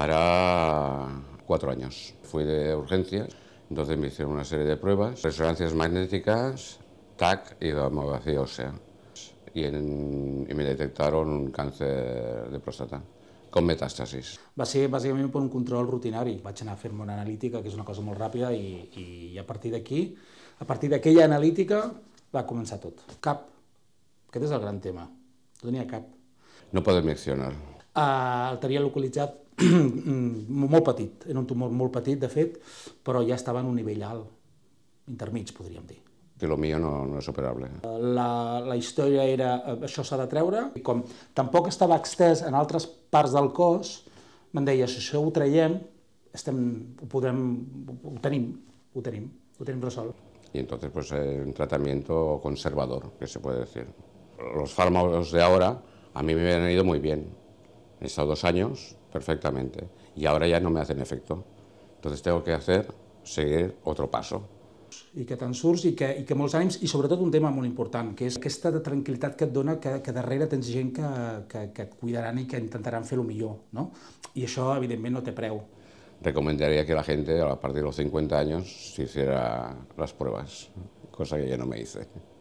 hará cuatro años. Fui de urgencia, entonces me hicieron una serie de pruebas, resonancias magnéticas, TAC y gamma vacía ósea. Y, en, y me detectaron un cáncer de pròstata con metàstasis. Va ser bàsicament per un control rutinari. Vaig anar a fer-me una analítica, que és una cosa molt ràpida, i, i a partir d'aquí, a partir d'aquella analítica, va començar tot. Cap. Aquest és el gran tema. No tenia cap. No podem accionar. Eh, el tenia localitzat molt petit, era un tumor molt petit, de fet, però ja estava en un nivell alt, intermig, podríem dir. Que lo mío no, no és operable. La, la història era, eh, això s'ha de treure, i com tampoc estava extès en altres parts del cos, me'n deia, si això ho traiem, estem, ho, podem, ho tenim, ho tenim, ho tenim resolt. Y entonces pues eh, un tratamiento conservador, que se puede decir. Los fármacos de ahora a mí me han ido muy bien, he estado dos años perfectamente y ahora ya no me hacen efecto. Entonces tengo que hacer, seguir otro paso. i que te'n surts i que, i que molts ànims, i sobretot un tema molt important, que és aquesta tranquil·litat que et dona que, que darrere tens gent que, que, que et cuidaran i que intentaran fer lo millor, no? I això, evidentment, no té preu. Recomendaria que la gent, a partir dels 50 anys, se hiciera les proves, cosa que jo no me hice.